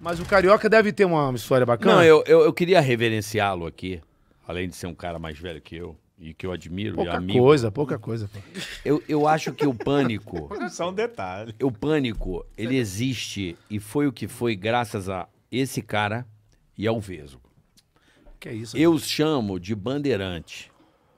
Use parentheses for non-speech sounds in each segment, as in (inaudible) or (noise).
Mas o Carioca deve ter uma história bacana. Não, eu, eu, eu queria reverenciá-lo aqui, além de ser um cara mais velho que eu. E que eu admiro. Pouca amigo. coisa, pouca coisa. Eu, eu acho que o pânico. (laughs) Só um detalhe. O pânico, ele existe e foi o que foi graças a esse cara e ao Vesgo. Que é isso? Eu né? chamo de bandeirante.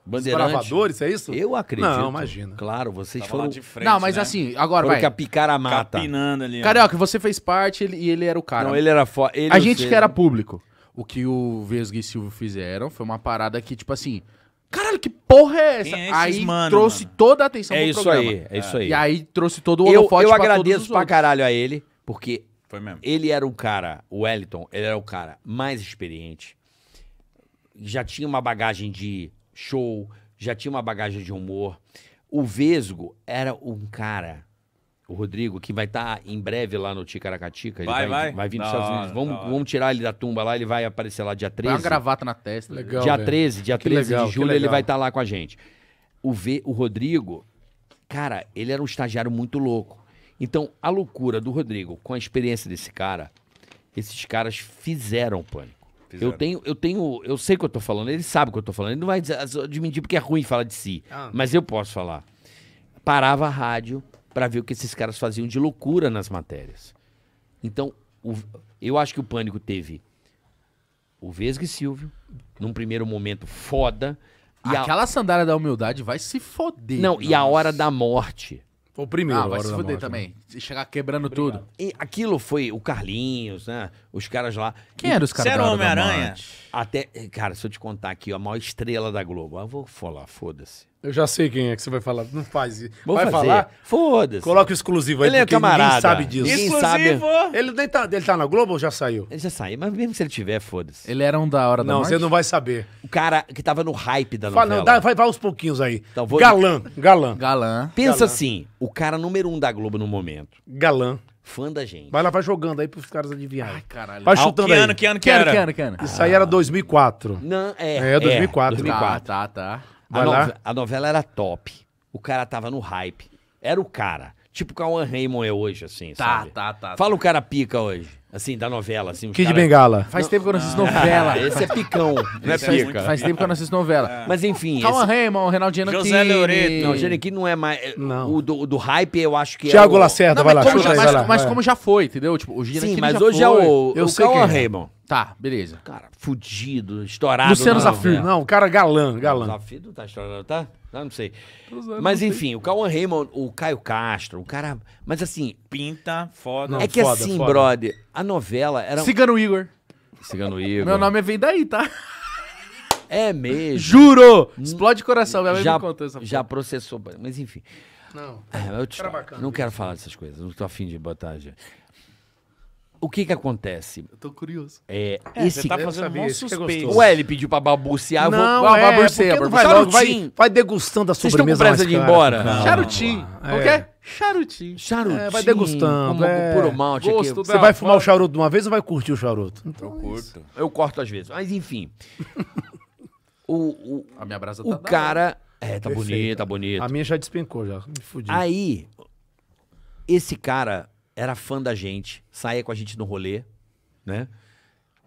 Bandeirantes. é isso? Eu acredito. Não, imagina. Claro, vocês Tava foram. De frente, não, né? mas né? assim, agora foram vai. que a picara mata. Capinando ali. Ó. Carioca, você fez parte ele, e ele era o cara. Não, ele era fo... A gente sei, que era né? público. O que o Vesga e Silvio fizeram foi uma parada que, tipo assim. Caralho, que porra é essa? É aí mano, trouxe mano. toda a atenção é pro isso programa. aí, é, é isso aí. E aí trouxe todo o holofote Eu, eu agradeço pra, pra caralho a ele, porque foi mesmo ele era o cara, o Wellington, ele era o cara mais experiente. Já tinha uma bagagem de show, já tinha uma bagagem de humor. O Vesgo era um cara, o Rodrigo, que vai estar tá em breve lá no Ticaracatica. Vai, vai, vai. Vai vir nos Estados Unidos. Vamos, vamos tirar ele da tumba lá, ele vai aparecer lá dia 13. Vai uma gravata na testa. Né? Legal, dia velho. 13, dia que 13 legal, de julho ele vai estar tá lá com a gente. O, v, o Rodrigo, cara, ele era um estagiário muito louco. Então, a loucura do Rodrigo com a experiência desse cara, esses caras fizeram o pânico. Fizeram. Eu tenho, eu tenho, eu sei o que eu tô falando, ele sabe o que eu tô falando, ele não vai admitir porque é ruim falar de si, ah. mas eu posso falar. Parava a rádio para ver o que esses caras faziam de loucura nas matérias. Então, o, eu acho que o Pânico teve o Vesgo e Silvio, num primeiro momento foda. Aquela a... sandália da humildade vai se foder. Não, nossa. e a hora da morte. Foi o primeiro. Ah, vai se fuder né? também. E chegar quebrando Obrigado. tudo. E aquilo foi o Carlinhos, né? Os caras lá. Quem e, eram os caras? Era o Homem-Aranha? Até. Cara, se eu te contar aqui, ó, a maior estrela da Globo. Eu vou falar, foda-se. Eu já sei quem é que você vai falar. Não faz isso. Vou vai fazer. falar? Foda-se. Coloca o exclusivo aí, ele é porque é camarada. ninguém sabe disso. Ninguém exclusivo! Sabe. Ele, nem tá, ele tá na Globo ou já saiu? Ele já saiu, mas mesmo se ele tiver, foda-se. Ele era um da Hora da Não, você não vai saber. O cara que tava no hype da fala, Não, dá, vai, vai aos pouquinhos aí. Então, vou... Galã, galã. Galã. Pensa galã. assim, o cara número um da Globo no momento. Galã. Fã da gente. Vai lá, vai jogando aí pros caras adivinharem. Ai, caralho. Vai ah, chutando que aí. Ano, que ano que, que era? Que ano, que ano? Isso aí era 2004. Não, é. É, 2004. É, 2004. Tá, tá, tá. A, a, novela era top. O cara tava no hype. Era o cara. Tipo o Cauan Raymond é hoje, assim, tá, sabe? Tá, tá, tá. Fala o cara pica hoje. Assim, da novela, assim. Kid cara... Bengala. Faz tempo que eu não assisto novela. (laughs) Esse é picão, não é, é pica. Faz tempo que eu não assisto novela. É. Mas enfim. Calma, esse... Raymond, Reinaldo Gianocchini. José Loreto. Não, Gianocchini não é mais... Não. O do, do hype eu acho que é Thiago é Tiago Lacerda, não, vai, lá, como já, vai mas, lá, mas, como já foi, entendeu? Tipo, o Sim, mas hoje foi. é o, eu o Calma Raymond. Tá, beleza. Cara, fudido, estourado. Luciano não, Zafir, é. não, o cara galã, galã. zafiro Zafir não tá estourado, tá? Não, não sei. Mas enfim, o Cauan Raymond, o Caio Castro, o cara. Mas assim. Pinta, foda, É que foda, assim, foda. brother, a novela era. Cigano Igor. Cigano (laughs) Igor. Meu nome vem daí, tá? É mesmo. Juro! Hum, Explode coração, minha mãe já, me contou essa Já porra. processou, mas enfim. Não. É, eu te, não quero falar dessas coisas, não tô afim de botar. Gente o que que acontece? Eu tô curioso. É, é esse você tá fazendo um suspeito. É Ué, ele pediu pra balbuciar, não, vou é, balbuciar, vai, vai, vai degustando a sobremesa. Estão com pressa de ir embora? Não, charutim. É. O quê? Charutim. Charutim. É, vai degustando. Como é. puro malte Gosto, Você vai fumar o charuto de uma vez ou vai curtir o charuto? Então, eu é curto. Eu corto às vezes. Mas enfim. (laughs) o, o, a minha brasa tá O cara... É, tá bonito, tá bonito. A minha já despencou, já. Me fudi. Aí, esse cara era fã da gente, saía com a gente no rolê, né?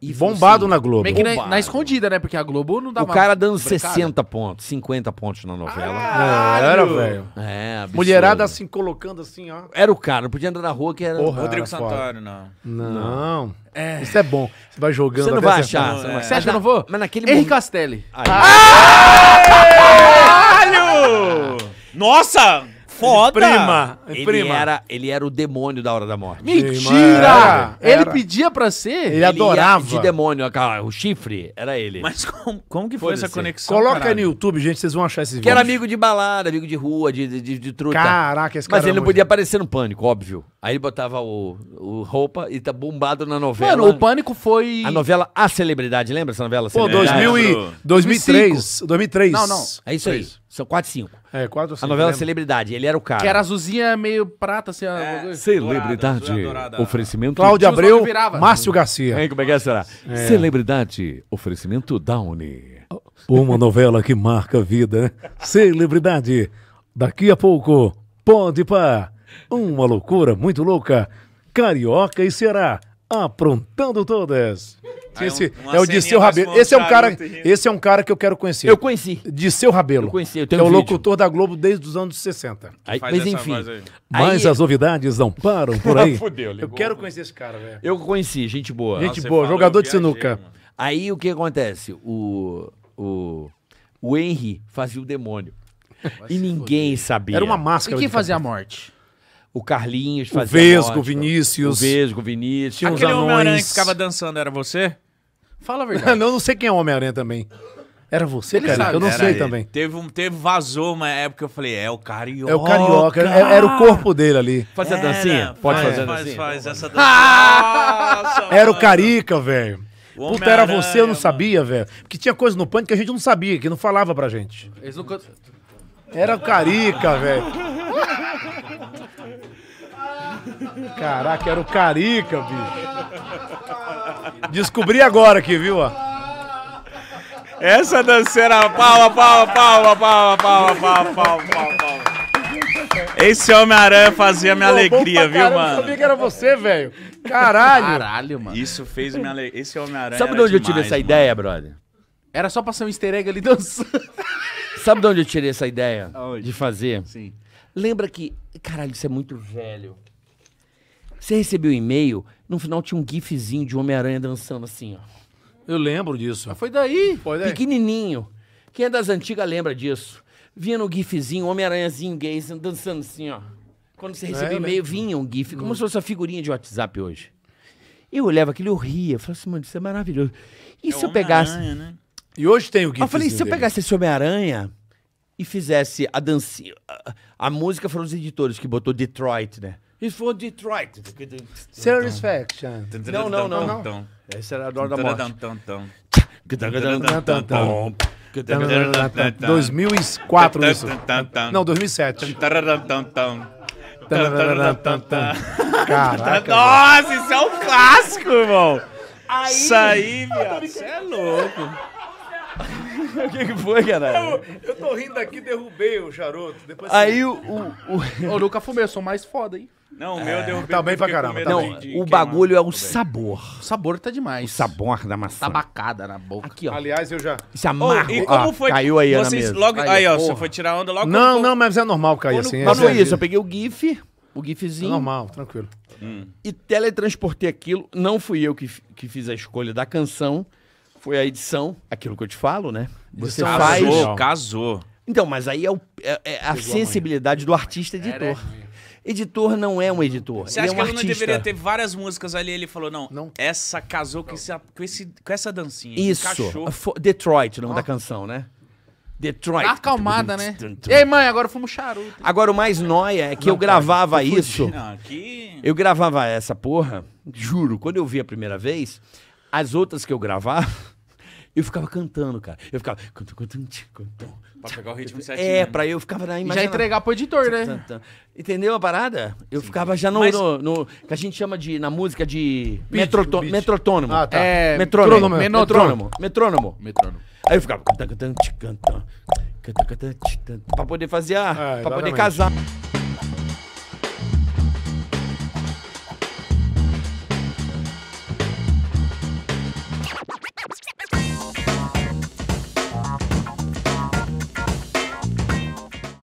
E bombado assim, na Globo. Meio que na, na, escondida, né? Porque a Globo não dá O cara dando brincada. 60 pontos, 50 pontos na novela. Ah, era, velho. É, absurdo. Mulherada assim, colocando assim, ó. Era o cara, não podia andar na rua que era... Porra, Rodrigo Santoro, não. Não. não. É. é. Isso é bom. Você vai jogando Você não vai achar. Não, você, é. você acha que eu não vou? Mas naquele Henrique momento... Castelli. Caralho! Nossa! Foda! Prima! Ele, prima. Era, ele era o demônio da hora da morte. Mentira! ele era. pedia pra ser? Ele, ele adorava. de demônio, o chifre, era ele. Mas como, como que foi Pode essa ser. conexão? Coloca caralho. no YouTube, gente, vocês vão achar esses vídeos. Que era amigo de balada, amigo de rua, de, de, de, de truta. Caraca, esse cara Mas ele não podia aparecer no pânico, óbvio. Aí ele botava o, o roupa e tá bombado na novela. Mano, o Pânico foi. A novela A Celebridade, lembra essa novela? Pô, 2000 e... 2003. 2003. Não, não. É isso aí. São 4 e 5. É, 4 ou 5. A novela Celebridade, ele era o cara. Que era azulzinha meio prata, assim. É, celebridade. Dourada, Oferecimento. Cláudio Abreu, Márcio Garcia. Hein, como é que é, será? É. Celebridade, oferecimento Downy. Oh. Uma novela que marca a vida. Celebridade. Daqui a pouco, pode pá. Uma loucura muito louca. Carioca e Ceará, aprontando todas. esse um, é o Disseu Rabelo. Esse é um cara, esse é um cara que eu quero conhecer. Eu conheci. Disseu Rabelo. Eu conheci, eu é tenho É um o locutor da Globo desde os anos 60. Aí, mas enfim. Aí. Mas aí... as novidades não param por (laughs) ah, aí. Fudeu, eu quero conhecer esse cara, velho. Eu conheci, gente boa. Gente Nossa, boa, jogador de sinuca. Mano. Aí o que acontece? O o o Henry fazia o demônio. Vai e ninguém sabia. Era uma máscara. E quem fazia a morte? O Carlinhos fazia. O Vesgo, morte, Vinícius. O Vesgo, Vinícius. Tinha Aquele Homem-Aranha que ficava dançando, era você? Fala a verdade. (laughs) não, não sei quem é o Homem-Aranha também. Era você, cara? eu não né? sei ele. também. Teve, um, teve vazou uma época eu falei, é o carioca. É o carioca, era, é, era o corpo dele ali. Fazer a dancinha? Pode faz, fazer a dancinha. Faz, faz essa (laughs) dancinha. Nossa, era o carica, velho. Puta, era você, eu não sabia, velho. Porque tinha coisa no pânico que a gente não sabia, que não falava pra gente. Eles não Era o carica, velho. Caraca, era o Carica, bicho. Descobri agora aqui, viu? Essa danceira, palma, palma, palma, palma, palma, palma, palma, palma. Esse Homem-Aranha fazia minha Pô, alegria, viu, mano? Eu sabia que era você, velho. Caralho. Caralho, mano. Isso fez minha alegria. Esse Homem-Aranha. Sabe de onde demais, eu tirei essa mano. ideia, brother? Era só passar um easter egg ali dançando. (laughs) Sabe de onde eu tirei essa ideia? Aonde? De fazer? Sim. Lembra que. Caralho, isso é muito velho. Você recebeu e-mail, no final tinha um gifzinho de Homem-Aranha dançando assim, ó. Eu lembro disso. Mas foi daí. Foi daí. Pequenininho. Quem é das antigas lembra disso. Vinha no gifzinho, Homem-Aranhazinho gay dançando assim, ó. Quando você é, recebeu é, e-mail, vinha um gif, como hum. se fosse uma figurinha de WhatsApp hoje. Eu olhava aquilo, eu ria. Falei assim, mano, isso é maravilhoso. E é se eu pegasse... Né? E hoje tem o gif. Eu falei, se eu pegasse esse Homem-Aranha e fizesse a dancinha... A, a música foram os editores que botou Detroit, né? It's for Detroit. Satisfaction. Não, não, não. não. Então. Essa era a dor da então, Morte. 2004 então, isso. Não, 2007. Caraca, Nossa, isso é um clássico, irmão. Aí, isso aí, viado. Você é louco o que, que foi, cara? Eu, eu tô rindo aqui, derrubei o charuto. Depois Aí o. o, o... Ô, nunca fumei, eu sou mais foda, hein? Não, o meu é, derrubei. Tá bem pra caramba. Tá não, o bagulho é o sabor. O sabor tá demais. O sabor da maçã. Tabacada tá na boca. Aqui, ó. Aliás, eu já... Isso amargo. Oh, e como ah, foi... Caiu aí, vocês logo... Aí, ó, você foi tirar onda logo... Não, não, mas é normal cair assim. Mas não é isso, eu peguei o gif, o gifzinho... É normal, tranquilo. Hum. E teletransportei aquilo. Não fui eu que, que fiz a escolha da canção foi a edição, aquilo que eu te falo, né? Você casou, faz... casou. Então, mas aí é, o, é, é a Chegou sensibilidade a do artista é, editor. Né? Editor não é um editor. Você acha é um que ele não deveria ter várias músicas ali? Ele falou, não, não. essa casou com, esse, com, esse, com essa dancinha. Isso. Detroit, o nome ah. da canção, né? Detroit. Tá acalmada, né? E aí, mãe, agora fomos charuto. Agora, o mais nóia é que não, eu gravava cara, isso. Não, aqui... Eu gravava essa porra, juro, quando eu vi a primeira vez, as outras que eu gravava eu ficava cantando, cara. Eu ficava. Pra pegar o ritmo certinho. É, pra eu ficava na imagem. Já entregar pro editor, né? Entendeu a parada? Eu Sim. ficava já no, Mas... no, no, Que a gente chama de. Na música de. Metrotô... Metrotônomo. Ah, tá. É, é metrônomo. Metrônomo. Metrônomo. Metrônomo. Aí eu ficava. Pra poder fazer a. É, pra poder casar.